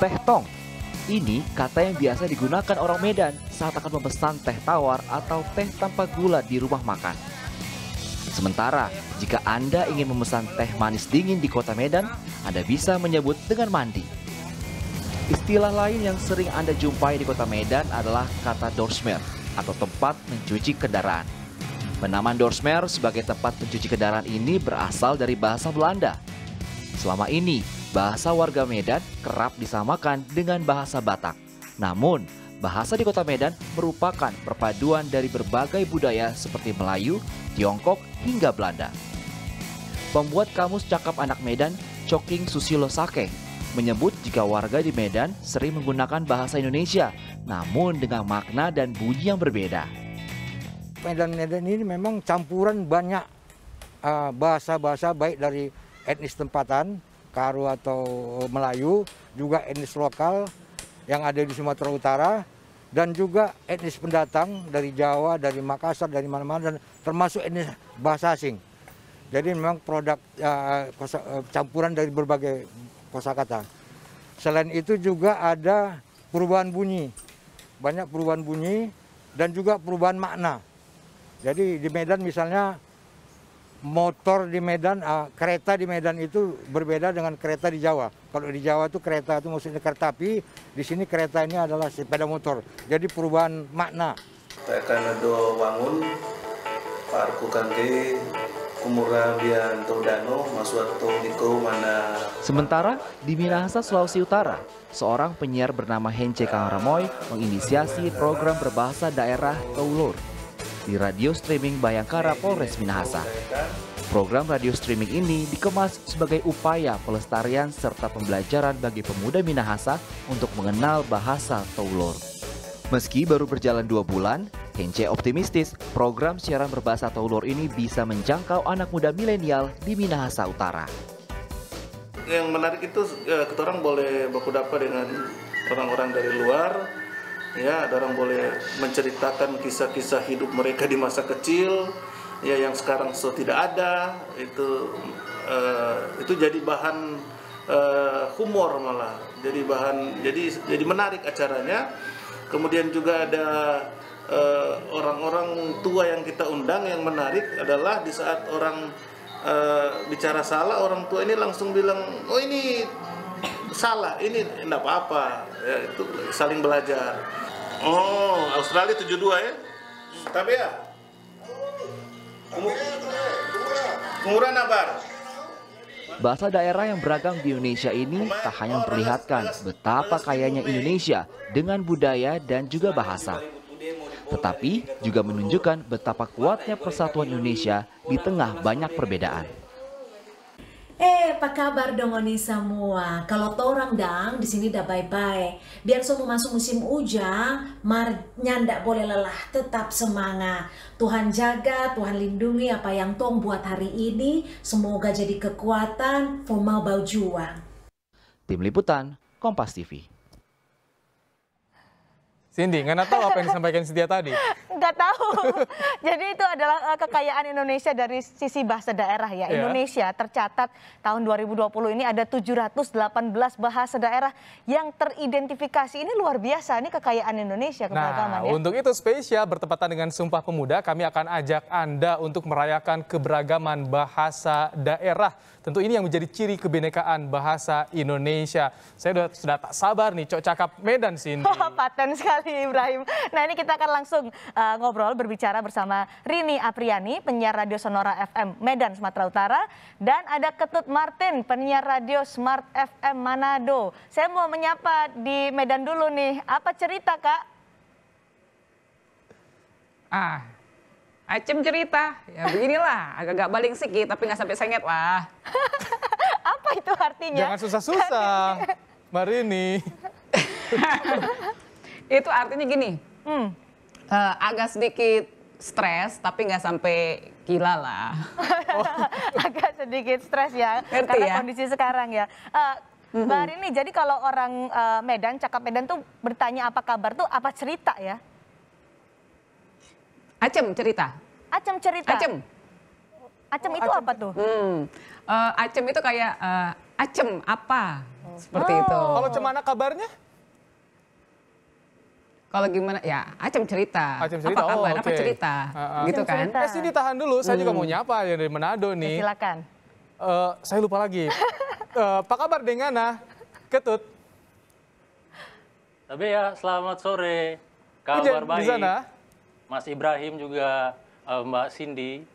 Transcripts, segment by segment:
Teh tong. Ini kata yang biasa digunakan orang Medan saat akan memesan teh tawar atau teh tanpa gula di rumah makan. Sementara, jika Anda ingin memesan teh manis dingin di kota Medan, Anda bisa menyebut dengan mandi. Istilah lain yang sering Anda jumpai di kota Medan adalah kata dorsmer atau tempat mencuci kendaraan. Penamaan dorsmer sebagai tempat mencuci kendaraan ini berasal dari bahasa Belanda. Selama ini, bahasa warga Medan kerap disamakan dengan bahasa Batak. Namun, bahasa di kota Medan merupakan perpaduan dari berbagai budaya seperti Melayu, Tiongkok, hingga Belanda. Pembuat Kamus Cakap Anak Medan, Choking Susilo Sake, menyebut jika warga di Medan sering menggunakan bahasa Indonesia, namun dengan makna dan bunyi yang berbeda. Medan-Medan ini memang campuran banyak ah, bahasa-bahasa uh, bahasa -bahasa baik dari etnis tempatan Karu atau Melayu, juga etnis lokal yang ada di Sumatera Utara, dan juga etnis pendatang dari Jawa, dari Makassar, dari mana-mana, dan termasuk etnis bahasa asing. Jadi memang produk uh, kosa, eh, campuran dari berbagai kosakata. Selain itu juga ada perubahan bunyi, banyak perubahan bunyi dan juga perubahan makna. Jadi di Medan misalnya motor di Medan, uh, kereta di Medan itu berbeda dengan kereta di Jawa. Kalau di Jawa itu kereta itu maksudnya kereta api, di sini kereta ini adalah sepeda motor. Jadi perubahan makna. Tekan wangun, parku mana... Sementara di Minahasa, Sulawesi Utara, seorang penyiar bernama Hence Kangramoy menginisiasi program berbahasa daerah Kaulur di radio streaming Bayangkara Polres Minahasa. Program radio streaming ini dikemas sebagai upaya pelestarian serta pembelajaran bagi pemuda Minahasa untuk mengenal bahasa Taulor. Meski baru berjalan dua bulan, Hence optimistis program siaran berbahasa Taulor ini bisa menjangkau anak muda milenial di Minahasa Utara. Yang menarik itu, ya, eh, kita orang boleh berkudapa dengan orang-orang dari luar, ya orang boleh menceritakan kisah-kisah hidup mereka di masa kecil ya yang sekarang sudah tidak ada itu uh, itu jadi bahan uh, humor malah jadi bahan jadi jadi menarik acaranya kemudian juga ada eh, orang-orang uh, tua yang kita undang yang menarik adalah di saat orang uh, bicara salah orang tua ini langsung bilang oh ini salah ini enggak apa-apa ya, itu saling belajar oh Australia 72 ya tapi ya, ya, ya murah nabar Bahasa daerah yang beragam di Indonesia ini tak hanya oh, memperlihatkan betapa kayanya Indonesia dengan budaya dan juga bahasa, tetapi juga menunjukkan betapa kuatnya persatuan Indonesia di tengah banyak perbedaan. Eh, apa kabar dong ini semua? Kalau torang dang di sini dah bye-bye. Biar semua masuk musim hujan, mar nyandak boleh lelah, tetap semangat. Tuhan jaga, Tuhan lindungi apa yang tong buat hari ini. Semoga jadi kekuatan, formal bau juang. Tim Liputan, Kompas TV. Cindy, nggak tahu apa yang disampaikan Setia tadi nggak tahu. Jadi itu adalah eh, kekayaan Indonesia dari sisi bahasa daerah ya. Yeah. Indonesia tercatat tahun 2020 ini ada 718 bahasa daerah yang teridentifikasi. Ini luar biasa, ini kekayaan Indonesia keberagaman nah, ya. untuk itu spesial bertepatan dengan Sumpah Pemuda, kami akan ajak Anda untuk merayakan keberagaman bahasa daerah. Tentu ini yang menjadi ciri kebinekaan bahasa Indonesia. Saya sudah, sudah tak sabar nih, cok cakap Medan sini. Oh, Paten sekali Ibrahim. Nah ini kita akan langsung uh, ngobrol berbicara bersama Rini Apriani, penyiar radio Sonora FM Medan Sumatera Utara dan ada Ketut Martin, penyiar radio Smart FM Manado. Saya mau menyapa di Medan dulu nih. Apa cerita, Kak? Ah, Acem cerita. Ya beginilah, agak-agak baling sikit tapi nggak sampai sengit lah. Apa itu artinya? Jangan susah-susah. Marini. itu artinya gini. Hmm uh, agak sedikit stres tapi nggak sampai gila lah. oh. agak sedikit stres ya Ngerti karena ya? kondisi sekarang ya. Uh, Mm -hmm. Mbak Rini, jadi kalau orang uh, Medan, cakap Medan tuh bertanya apa kabar tuh apa cerita ya? Acem cerita. Acem cerita. Acem. Acem oh, itu acem. apa tuh? Hmm. Uh, acem itu kayak uh, acem apa? Oh. Seperti oh. itu. Kalau cemana kabarnya? kalau gimana ya acem cerita. Acem cerita. Apa kabar? Oh, okay. Apa cerita? Uh, uh. Gitu kan? Pasti Eh, sini tahan dulu. Saya hmm. juga mau hmm. nyapa ya dari Manado nih. Ya, silakan. Uh, saya lupa lagi. uh, apa kabar Dengana? Ketut. Tapi ya selamat sore. Kabar Ujian, baik. Di sana. Mas Ibrahim juga uh, Mbak Cindy.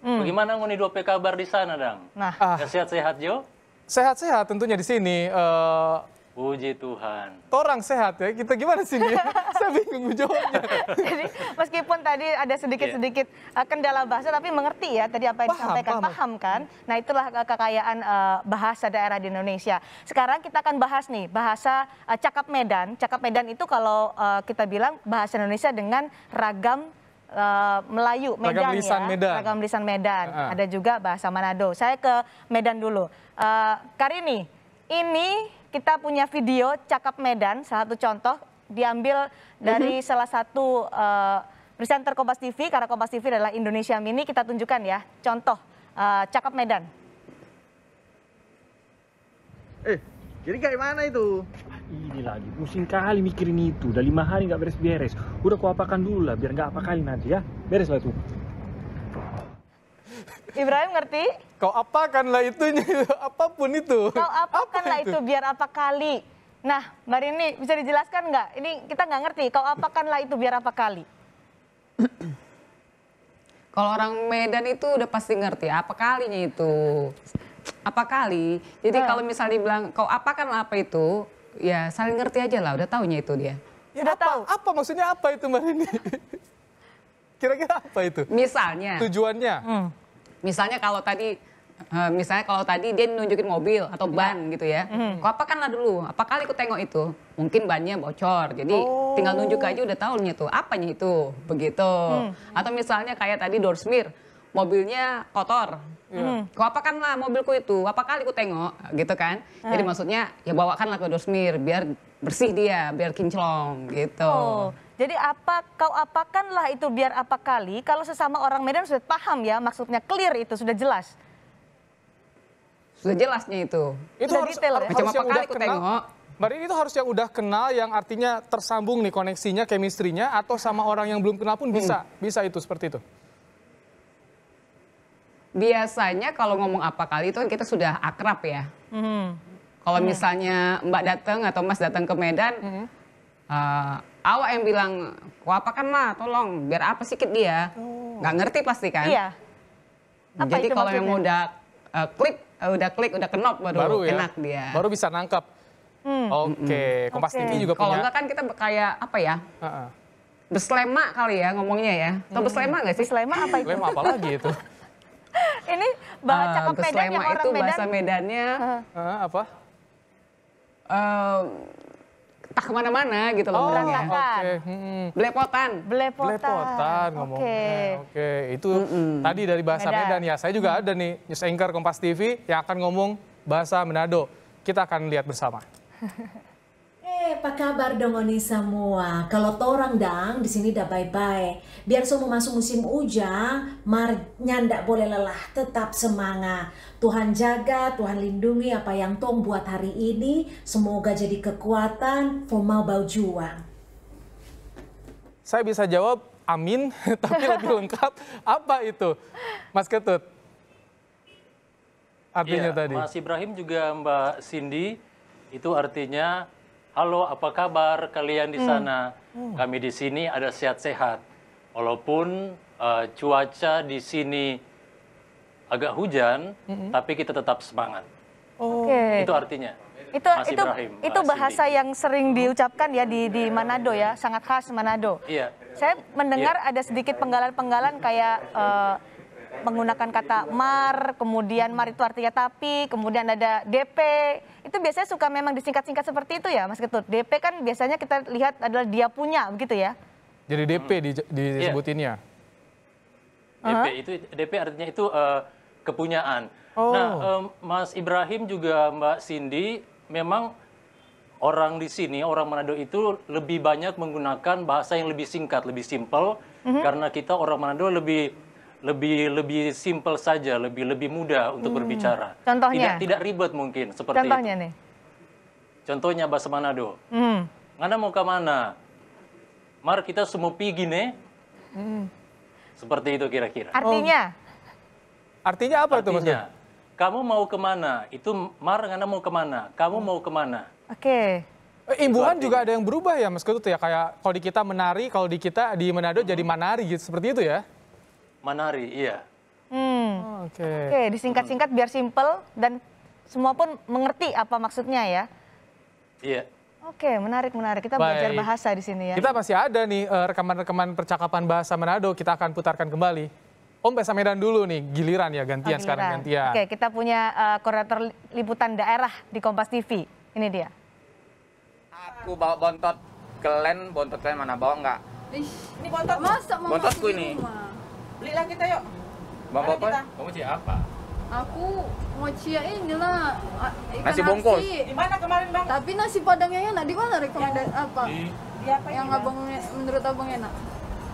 Hmm. Bagaimana ngoni PK kabar di sana, Dang? Nah, ah. sehat-sehat, Jo? Sehat-sehat tentunya di sini. Uh, Puji Tuhan. Torang sehat ya, kita gimana sih dia? Saya bingung jawabnya. Jadi meskipun tadi ada sedikit-sedikit yeah. Iya. kendala bahasa, tapi mengerti ya tadi apa yang paham, disampaikan, paham. paham kan? Nah itulah kekayaan uh, bahasa daerah di Indonesia. Sekarang kita akan bahas nih, bahasa uh, cakap Medan. Cakap Medan itu kalau uh, kita bilang bahasa Indonesia dengan ragam Uh, Melayu, Medan ragam ya. lisan ya, Medan. ragam lisan Medan. Uh ah. -huh. Ada juga bahasa Manado. Saya ke Medan dulu. Uh, Karini, ini kita punya video cakap Medan, salah satu contoh diambil mhm. dari mm-hmm. salah satu uh, presenter Kompas TV karena Kompas TV adalah Indonesia Mini kita tunjukkan ya contoh uh, eh, cakap Medan. Eh, jadi kayak mana itu? Ah, ini lagi pusing kali mikirin itu. Udah lima hari nggak beres-beres. Udah kuapakan dulu lah biar nggak apa kali nanti ya. Beres lah tuh. Ibrahim ngerti? Kau apakanlah itunya, apapun itu. Kau apakanlah apa itu? itu, biar apa kali. Nah, Mbak Rini, bisa dijelaskan nggak? Ini kita nggak ngerti, kau apakanlah itu biar apa kali. Kalau orang Medan itu udah pasti ngerti, apa kalinya itu. Apa kali, jadi nah. kalau misalnya dibilang kau apakanlah apa itu, ya saling ngerti aja lah, udah taunya itu dia. Ya, apa, tahu. Apa maksudnya apa itu Marini? Kira-kira apa itu? Misalnya. Tujuannya. Hmm Misalnya kalau tadi uh, misalnya kalau tadi dia nunjukin mobil atau iya. ban gitu ya. Mm. Mm-hmm. Kok apakanlah dulu? Apa kali ku tengok itu? Mungkin bannya bocor. Jadi oh. tinggal nunjuk aja udah tahunya tuh apanya itu. Begitu. Mm. Atau misalnya kayak tadi door mobilnya kotor. Iya. Hmm. Kau apakanlah mobilku itu, apa kali ku tengok gitu kan. Hmm. Jadi maksudnya ya bawakanlah ke dosmir biar bersih dia, biar kinclong gitu. Oh. Jadi apa kau apakanlah itu biar apa kali kalau sesama orang Medan sudah paham ya maksudnya clear itu sudah jelas. Sudah jelasnya itu. Itu sudah harus, detail, ya? harus ya? Macam apa udah kenal. tengok. Mari itu harus yang udah kenal yang artinya tersambung nih koneksinya, kemistrinya atau sama orang yang belum kenal pun hmm. bisa. Bisa itu seperti itu biasanya kalau ngomong apa kali itu kan kita sudah akrab ya. Hmm. Kalau hmm. misalnya Mbak datang atau Mas datang ke Medan, hmm. uh, awak yang bilang, apa kan mah, tolong, biar apa sikit dia, oh. nggak ngerti pasti kan. Iya. Apa Jadi kalau yang udah uh, klik, uh, udah klik, udah kenop baru, baru ya? enak dia. Baru bisa nangkap. Hmm. Oke, okay. Kompas okay. TV juga punya. Kalau enggak kan kita kayak apa ya? Uh -uh. Beslema kali ya ngomongnya ya. Atau hmm. beslema nggak sih? Beslema apa itu? Beslema apa lagi itu? ini bahasa uh, cakap Medan yang orang itu Medan. bahasa Medannya uh, uh apa? Uh, tak kemana-mana gitu loh. Oh, ya. okay. hmm. Belepotan. Belepotan. Belepotan ngomongnya. Oke, okay. okay. itu mm -mm. tadi dari bahasa Medan. Medan. Ya, saya juga mm. ada nih news anchor Kompas TV yang akan ngomong bahasa Manado. Kita akan lihat bersama. apa kabar dong oni semua? Kalau torang dang di sini dah bye-bye. Biar semua masuk musim hujan, marnya ndak boleh lelah, tetap semangat. Tuhan jaga, Tuhan lindungi apa yang tong buat hari ini. Semoga jadi kekuatan, formal bau juang. Saya bisa jawab amin, tapi lebih lengkap apa itu? Mas Ketut. Artinya ya, tadi. Mas Ibrahim juga Mbak Cindy, itu artinya Halo, apa kabar kalian di hmm. sana? Hmm. Kami di sini ada sehat-sehat. Walaupun uh, cuaca di sini agak hujan, hmm. tapi kita tetap semangat. Oke. Okay. Itu artinya. Itu Mas itu Ibrahim, itu bahasa yang sering diucapkan ya di di Manado ya, sangat khas Manado. Iya. Saya mendengar iya. ada sedikit penggalan-penggalan kayak uh, menggunakan kata mar, kemudian mar itu artinya tapi, kemudian ada DP. Itu biasanya suka memang disingkat-singkat seperti itu ya, Mas Ketut. DP kan biasanya kita lihat adalah dia punya, begitu ya? Jadi DP di, disebutinnya. Yeah. Uh-huh. DP itu DP artinya itu uh, kepunyaan. Oh. Nah, um, Mas Ibrahim juga Mbak Cindy memang orang di sini, orang Manado itu lebih banyak menggunakan bahasa yang lebih singkat, lebih simpel, mm -hmm. karena kita orang Manado lebih lebih lebih simpel saja, lebih lebih mudah untuk hmm. berbicara. Contohnya? Tidak tidak ribet mungkin seperti Contohnya itu. nih. Contohnya bahasa Manado. Hmm. Ngana mau ke mana? Mar kita semua pergi nih. Hmm. Seperti itu kira-kira. Artinya? Oh. Artinya apa Artinya, itu maksudnya? Kamu mau kemana? Itu Mar ngana mau kemana? Kamu hmm. mau kemana? Oke. Okay. Eh, imbuhan juga ada yang berubah ya Mas Ketut ya kayak kalau di kita menari, kalau di kita di Manado hmm. jadi manari gitu seperti itu ya? Manari, iya. Hmm. Oke. Okay. okay, disingkat-singkat biar simple dan semua pun mengerti apa maksudnya ya. Iya. Oke, menarik menarik. Kita Baik. belajar bahasa di sini ya. Kita masih ada nih eh, rekaman-rekaman percakapan bahasa Manado. Kita akan putarkan kembali. Om Pesa Medan dulu nih, giliran ya gantian oh, giliran. sekarang gantian. Oke, kita punya uh, koordinator liputan daerah di Kompas TV. Ini dia. Aku bawa bontot kelen, bontot kelen mana bawa nggak? Ini bontot masa bontotku ini. Belilah kita yuk. Mbak Papa, kamu cia apa? Aku mau cia ini lah ikan nasi bungkus. Di mana kemarin bang? Tapi nasi padangnya enak di mana rekomendasi apa? Di, di apa yang ini, abang menurut abang enak?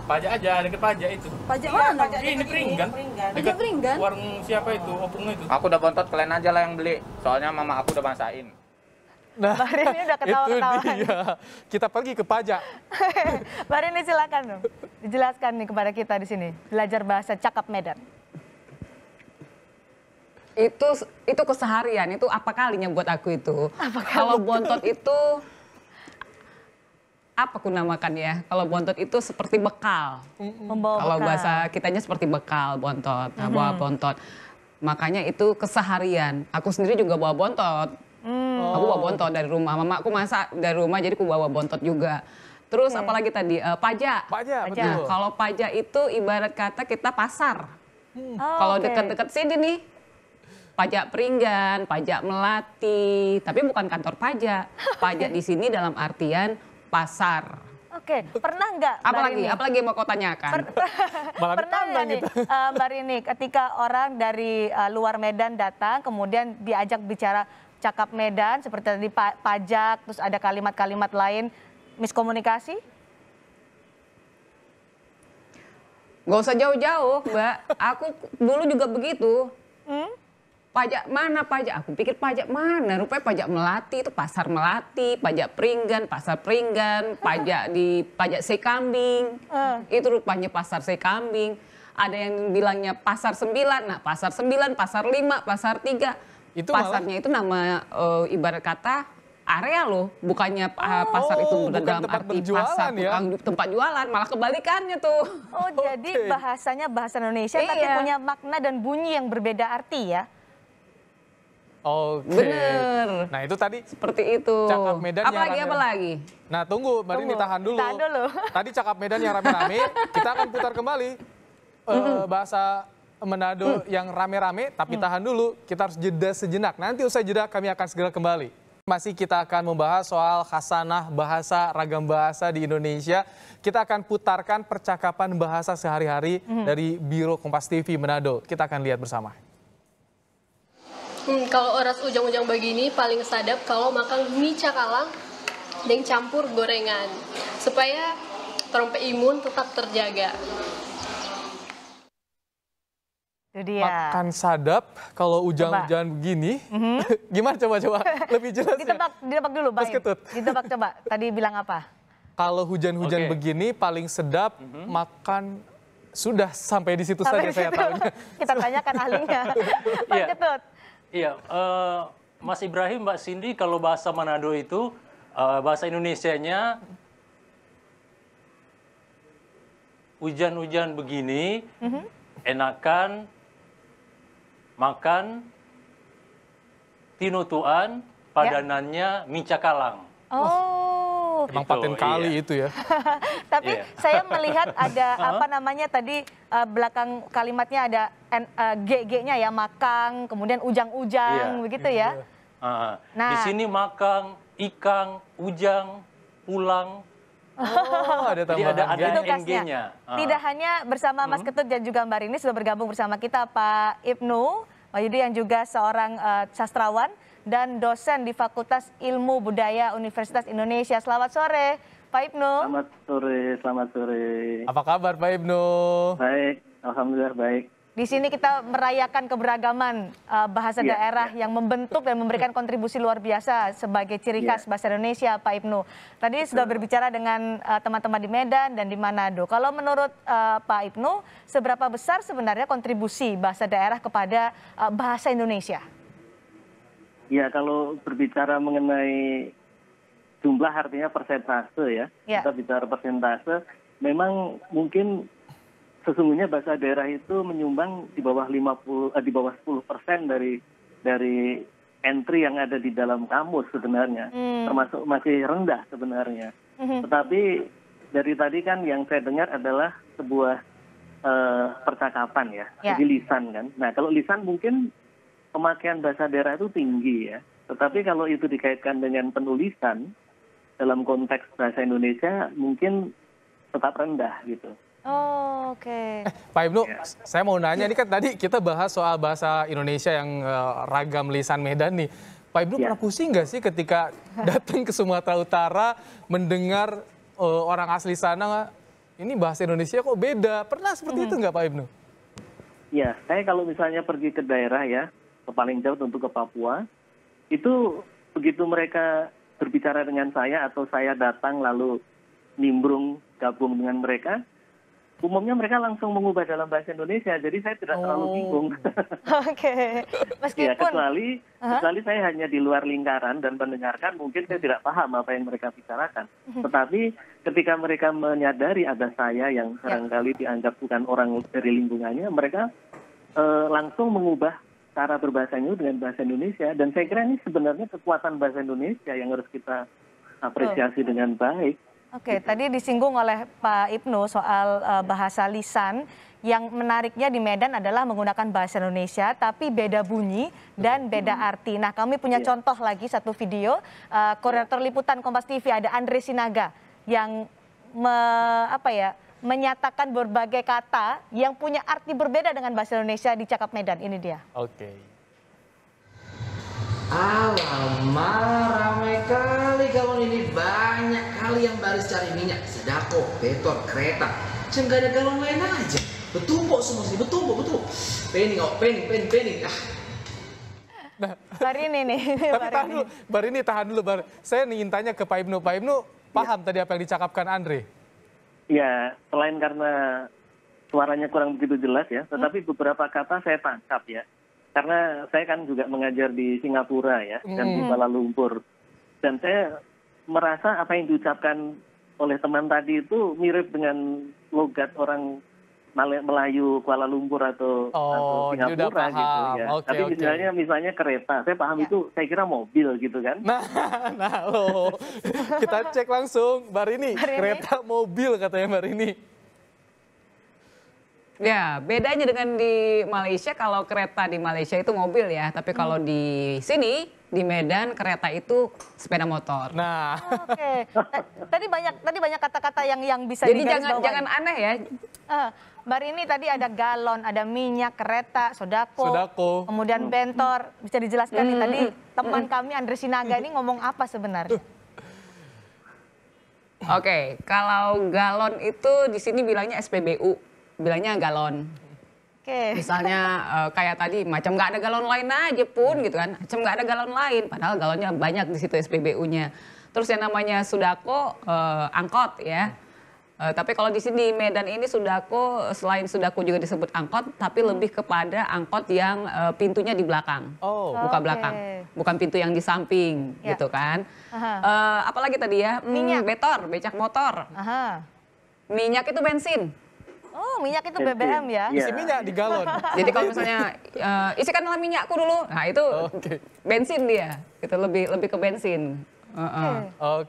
Pajak aja, dekat pajak itu. Pajak iya, mana? Pajak ini Peringgan. Dekat Peringgan. Warung siapa itu? Opungnya itu. Aku udah bontot kalian aja lah yang beli. Soalnya mama aku udah masain. Nah, Mbak Rini udah ketawa-ketawa. Kita pergi ke pajak. Mbak Rini silakan dong. Dijelaskan nih kepada kita di sini. Belajar bahasa cakap Medan. Itu itu keseharian, itu apa kalinya buat aku itu. Apa Kalau bontot itu apa aku namakan ya? Kalau bontot itu seperti bekal. Membawa Kalau bahasa kitanya seperti bekal bontot, nah, bawa bontot. Makanya itu keseharian. Aku sendiri juga bawa bontot Hmm. Aku bawa oh. bontot dari rumah. Mama aku masak dari rumah jadi aku bawa bontot juga. Terus hmm. apalagi tadi uh, pajak. Pajak, pajak. Nah, kalau pajak itu ibarat kata kita pasar. Hmm. Oh, kalau okay. dekat-dekat sini nih pajak Peringgan, pajak Melati, tapi bukan kantor pajak. Pajak di sini dalam artian pasar. Oke, pernah nggak? Apalagi, Mbak apalagi mau kau tanyakan? Per, pernah nggak nih, uh, Mbak Rini, ketika orang dari uh, luar Medan datang, kemudian diajak bicara cakap Medan seperti tadi pajak, terus ada kalimat-kalimat lain miskomunikasi? Gak usah jauh-jauh, Mbak. Aku dulu juga begitu. Hmm? Pajak mana pajak? Aku pikir pajak mana? Rupanya pajak Melati itu pasar Melati, pajak Peringgan pasar Peringgan pajak di pajak Sekambing. Uh. Hmm. Itu rupanya pasar Sekambing. Ada yang bilangnya pasar sembilan, nah pasar sembilan, pasar lima, pasar tiga itu pasarnya malah, itu nama uh, ibarat kata area loh, bukannya oh, pasar itu oh, bukan dalam arti pasar ya? bukan tempat jualan, malah kebalikannya tuh. Oh, okay. jadi bahasanya bahasa Indonesia iya. tapi punya makna dan bunyi yang berbeda arti ya. oh Bener. Nah itu tadi. Seperti itu. Cakap Medan apa lagi, apa lagi? Nah tunggu, Mbak Rini tahan dulu. Tahan dulu. Tadi Cakap Medan yang rame-rame, kita akan putar kembali. Uh, bahasa Manado hmm. yang rame-rame, tapi hmm. tahan dulu. Kita harus jeda sejenak. Nanti usai jeda kami akan segera kembali. Masih kita akan membahas soal khasanah bahasa, ragam bahasa di Indonesia. Kita akan putarkan percakapan bahasa sehari-hari hmm. dari Biro Kompas TV Manado. Kita akan lihat bersama. Hmm, kalau oras ujang-ujang begini paling sadap kalau makan mie cakalang dan campur gorengan. Supaya trompet imun tetap terjaga. Itu dia. Makan sadap kalau hujan-hujan begini. Mm-hmm. Gimana coba-coba lebih jelas Ditebak, ya? ditebak dulu pak Ketut. Ditebak coba. Tadi bilang apa? Kalau hujan-hujan okay. begini paling sedap mm-hmm. makan sudah sampai di situ sampai saja di situ. saya tahunya. Kita tanyakan ahlinya. Pak iya. Ketut. Iya, uh, Mas Ibrahim, Mbak Cindy kalau bahasa Manado itu uh, bahasa Indonesianya hujan-hujan begini mm-hmm. enakan makan tinutuan, padanannya ya. minca kalang. Oh, emang gitu, paten kali iya. itu ya. Tapi iya. saya melihat ada apa namanya tadi uh, belakang kalimatnya ada uh, eh, GG-nya ya makang, kemudian ujang-ujang iya. begitu ya. Uh, nah, di sini makang, ikang, ujang, pulang, Oh, ada tambahan. Jadi ada ada NG-nya. Ah. Tidak hanya bersama Mas hmm. Ketut dan juga Mbak Rini sudah bergabung bersama kita Pak Ibnu, Pak yang juga seorang uh, sastrawan dan dosen di Fakultas Ilmu Budaya Universitas Indonesia. Selamat sore, Pak Ibnu. Selamat sore, selamat sore. Apa kabar Pak Ibnu? Baik, alhamdulillah baik. Di sini kita merayakan keberagaman uh, bahasa yeah, daerah yeah. yang membentuk dan memberikan kontribusi luar biasa sebagai ciri khas yeah. bahasa Indonesia, Pak Ibnu. Tadi sudah berbicara dengan eh, teman-teman uh, di Medan dan di Manado. Kalau menurut uh, Pak Ibnu, seberapa besar sebenarnya kontribusi bahasa daerah kepada uh, bahasa Indonesia? Ya, kalau berbicara mengenai jumlah artinya persentase ya. ya. Kita bicara persentase, memang mungkin sesungguhnya bahasa daerah itu menyumbang di bawah 50 eh, di bawah 10 persen dari dari entry yang ada di dalam kamus sebenarnya hmm. termasuk masih rendah sebenarnya. Hmm. Tetapi dari tadi kan yang saya dengar adalah sebuah uh, percakapan ya, yeah. jadi lisan kan. Nah kalau lisan mungkin pemakaian bahasa daerah itu tinggi ya. Tetapi kalau itu dikaitkan dengan penulisan dalam konteks bahasa Indonesia mungkin tetap rendah gitu. Oh, oke. Okay. Eh, Pak Ibnu, ya. saya mau nanya ini kan tadi kita bahas soal bahasa Indonesia yang uh, ragam lisan Medan nih. Pak Ibnu ya. pernah pusing nggak sih ketika datang ke Sumatera Utara mendengar uh, orang asli sana ini bahasa Indonesia kok beda? Pernah seperti hmm. itu nggak Pak Ibnu? Ya, saya kalau misalnya pergi ke daerah ya, ke paling jauh tentu ke Papua, itu begitu mereka berbicara dengan saya atau saya datang lalu nimbrung gabung dengan mereka, umumnya mereka langsung mengubah dalam bahasa Indonesia, jadi saya tidak oh. terlalu bingung. Oke, okay. ya, kecuali uh-huh. kecuali saya hanya di luar lingkaran dan mendengarkan, mungkin saya tidak paham apa yang mereka bicarakan. Mhm. Tetapi ketika mereka menyadari ada saya yang ya. barangkali dianggap bukan orang dari lingkungannya, mereka uh, langsung mengubah cara berbahasanya dengan bahasa Indonesia. Dan saya kira ini sebenarnya kekuatan bahasa Indonesia yang harus kita apresiasi oh. dengan baik Oke, okay, tadi disinggung oleh Pak Ibnu soal uh, bahasa lisan yang menariknya di Medan adalah menggunakan bahasa Indonesia tapi beda bunyi dan beda arti. Nah, kami punya yeah. contoh lagi satu video uh, eh, koordinator iya. liputan Kompas TV ada Andre Sinaga yang me, apa ya menyatakan berbagai kata yang punya arti berbeda dengan bahasa Indonesia di cakap Medan. Ini dia. Oke. Okay. Alamak ramai kali kawan ini Banyak kali yang baris cari minyak Sedako, betor kereta Macam ada galon lain aja Betumpuk semua sih, betumpuk, betumpuk Pening, oh, pening, pening, pening ah. Nah, ini nih. Tapi tahan dulu, Bar ini tahan dulu. Bar. Saya ingin tanya ke Pak Ibnu. Pak Ibnu paham tadi apa yang dicakapkan Andre? Ya, selain karena suaranya kurang begitu jelas ya, tetapi beberapa kata saya tangkap ya karena saya kan juga mengajar di Singapura ya mm. dan di hmm. Kuala Lumpur dan saya merasa apa yang diucapkan oleh teman tadi itu mirip dengan logat orang Melayu Kuala Lumpur atau, oh, atau Singapura gitu ya. Okay, Tapi okay. misalnya kereta, saya paham ya. itu saya kira mobil gitu kan. Nah, nah oh. Kita cek langsung Mbak Rini, Rini. kereta mobil katanya Mbak Rini. Ya, bedanya dengan di Malaysia kalau kereta di Malaysia itu mobil ya, tapi kalau hmm. di sini di Medan kereta itu sepeda motor. Nah, oh, oke. Okay. Tadi banyak tadi banyak kata-kata yang yang bisa Jadi jangan jangan aneh ya. Uh, eh, ini tadi ada galon, ada minyak, kereta, sodako, sodako. kemudian hmm. bentor. Bisa dijelaskan hmm. nih tadi hmm. teman kami Andre Sinaga ini ngomong apa sebenarnya? Oke, okay, kalau galon itu di sini bilangnya SPBU bilangnya galon. Okay. Misalnya uh, kayak tadi macam nggak ada galon lain aja pun hmm. gitu kan, macam nggak ada galon lain, padahal galonnya banyak di situ SPBU-nya. Terus yang namanya sudako uh, angkot ya. Uh, tapi kalau di sini Medan ini sudako selain sudako juga disebut angkot, tapi hmm. lebih kepada angkot yang uh, pintunya di belakang, oh. buka okay. belakang, bukan pintu yang di samping yeah. gitu kan. Uh, apalagi tadi ya, hmm, minyak, hmm, betor, becak motor, Aha. minyak itu bensin. Oh, minyak itu BBM ya? Iya. Isi minyak di galon. Jadi kalau misalnya uh, eh, isikanlah minyakku dulu. Nah, itu okay. bensin dia. Itu lebih lebih ke bensin. Oke,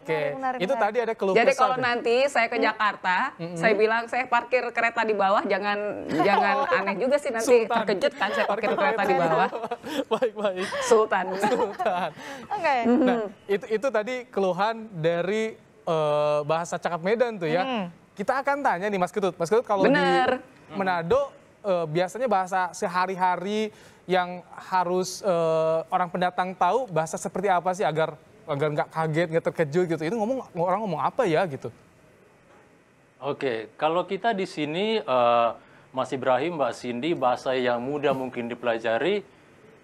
okay. itu tadi ada keluh Jadi kalau nanti saya ke hmm. Jakarta, mm -hmm. saya bilang saya parkir kereta di bawah, jangan jangan aneh juga sih nanti Sultan. terkejut kan saya parkir kereta di bawah. baik baik. Sultan. Sultan. Oke. Okay. Nah, hmm. itu itu tadi keluhan dari uh, bahasa cakap Medan tuh ya. Mm. Kita akan tanya nih Mas Ketut. Mas Ketut kalau Bener. di Manado uh, biasanya bahasa sehari-hari yang harus uh, orang pendatang tahu bahasa seperti apa sih agar agar nggak kaget, nggak terkejut gitu. Itu ngomong orang ngomong apa ya gitu. Oke, kalau kita di sini uh, Mas Ibrahim, Mbak Cindy, bahasa yang mudah mungkin dipelajari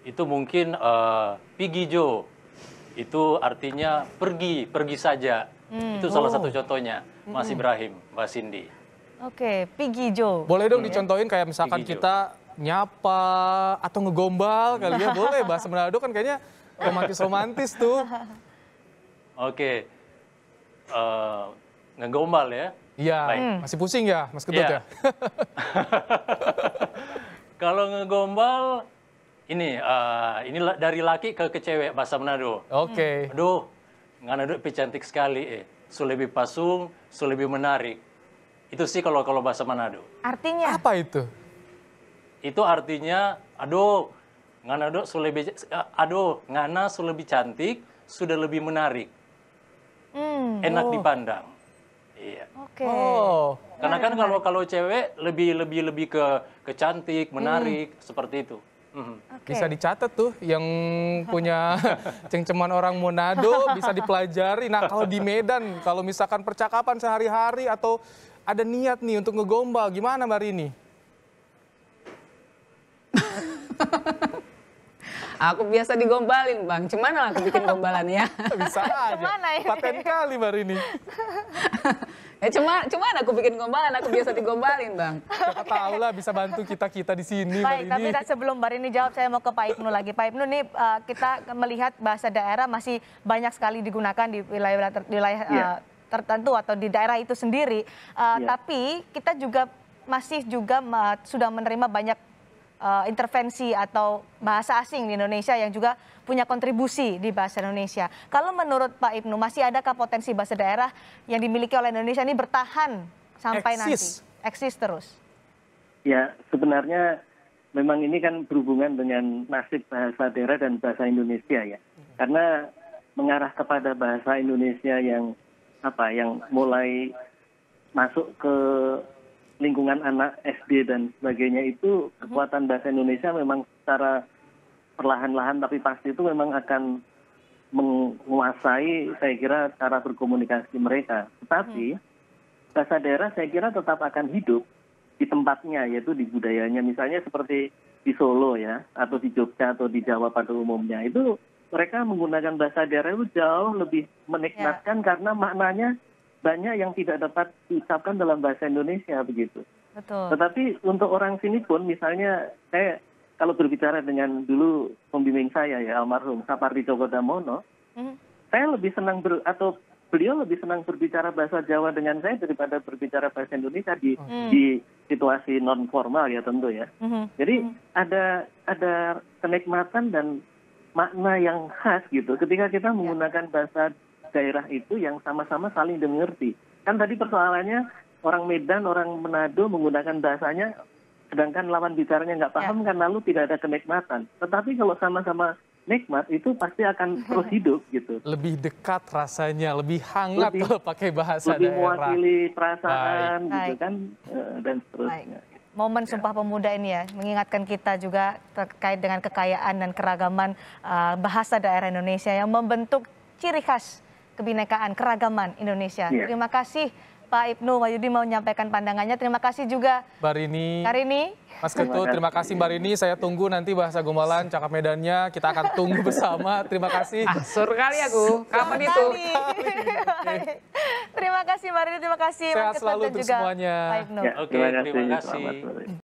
itu mungkin uh, pigijo. Itu artinya pergi, pergi saja. Hmm. Itu salah oh. satu contohnya Mas hmm. Ibrahim, Mbak Cindy. Oke, okay. Piggy Joe. Boleh dong hmm. dicontohin kayak misalkan kita nyapa atau ngegombal kali ya boleh bahasa Manado kan kayaknya romantis-romantis tuh. Oke. Okay. Uh, eh, ngegombal ya. Iya, hmm. masih pusing ya Mas Ketut iya. ya. ya? Kalau ngegombal ini uh, ini dari laki ke kecewek Mbak bahasa Manado. Oke. Okay. Aduh, Ngana pi cantik sekali eh. Su lebih pasung, su lebih menarik. Itu sih kalau kalau bahasa Manado. Artinya? Apa itu? Itu artinya, aduh, ngana duit su lebih, eh, aduh, ngana su lebih cantik, sudah lebih menarik. Hmm. Enak oh. dipandang. Iya. Oke. Okay. Oh. Karena kan kalau kalau cewek lebih lebih lebih ke ke cantik, menarik hmm. seperti itu. Okay. Bisa dicatat tuh yang punya cengceman orang Monado bisa dipelajari. Nah kalau di Medan, kalau misalkan percakapan sehari-hari atau ada niat nih untuk ngegombal, gimana Mbak Rini? Aku biasa digombalin bang, cuman aku bikin gombalan ya? Bisa aja, Cumana ya? paten kali baru ini. ya cuma, cuma aku bikin gombalan, aku biasa digombalin bang. Siapa okay. tahu lah bisa bantu kita-kita di sini Baik, tapi sebelum Mbak Rini jawab, saya mau ke Pak Ibnu lagi. Pak Ibnu nih eh, kita melihat bahasa daerah masih banyak sekali digunakan di wilayah wilayah, eh, yeah. tertentu atau di daerah itu sendiri. ya. Tapi kita juga masih juga sudah menerima banyak uh, intervensi atau bahasa asing di Indonesia yang juga punya kontribusi di bahasa Indonesia. Kalau menurut Pak Ibnu, masih adakah potensi bahasa daerah yang dimiliki oleh Indonesia ini bertahan sampai Exist. nanti? Eksis terus? Ya, sebenarnya memang ini kan berhubungan dengan nasib bahasa daerah dan bahasa Indonesia ya. Karena mengarah kepada bahasa Indonesia yang apa yang mulai masuk ke lingkungan anak SD dan sebagainya itu mhm. kekuatan bahasa Indonesia memang secara perlahan-lahan tapi pasti itu memang akan menguasai saya kira cara berkomunikasi mereka. Tetapi mhm. bahasa daerah saya kira tetap akan hidup di tempatnya yaitu di budayanya misalnya seperti di Solo ya atau di Jogja atau di Jawa pada umumnya itu mereka menggunakan bahasa daerah itu jauh lebih ya. menikmatkan ya. karena maknanya banyak yang tidak dapat diucapkan dalam bahasa Indonesia begitu. Betul. Tetapi untuk orang sini pun misalnya saya kalau berbicara dengan dulu pembimbing saya ya almarhum Sapardi Djoko Damono, mm-hmm. saya lebih senang ber, atau beliau lebih senang berbicara bahasa Jawa dengan saya daripada berbicara bahasa Indonesia di mm. di situasi non formal ya tentu ya. Mm-hmm. Jadi mm-hmm. ada ada kenikmatan dan makna yang khas gitu ketika kita ya. menggunakan bahasa daerah itu yang sama-sama saling dimengerti. Kan tadi persoalannya orang Medan, orang Manado menggunakan bahasanya, sedangkan lawan bicaranya nggak ya. paham ya. kan lalu tidak ada kenikmatan. Tetapi kalau sama-sama nikmat itu pasti akan terus hidup gitu. Lebih dekat rasanya, lebih hangat lebih, kalau pakai bahasa lebih daerah. Lebih mewakili perasaan Baik. gitu kan eh, dan seterusnya. Baik. Momen Sumpah Pemuda ini ya mengingatkan kita juga terkait dengan kekayaan dan keragaman uh, bahasa daerah Indonesia yang membentuk ciri khas kebinekaan, keragaman Indonesia. Ya. Terima kasih Pak Ibnu Wahyudi mau menyampaikan pandangannya. Terima kasih juga Barini. Karini. Mas Ketut, terima kasih Barini. Saya tunggu nanti bahasa Gombalan, cakap medannya. Kita akan tunggu bersama. Terima kasih. Asur ah, kali aku. Kapan itu? terima kasih Barini, terima kasih Sehat selalu dan semuanya. Pak Ibnu. Ya, Oke, terima kasih. Terima kasih.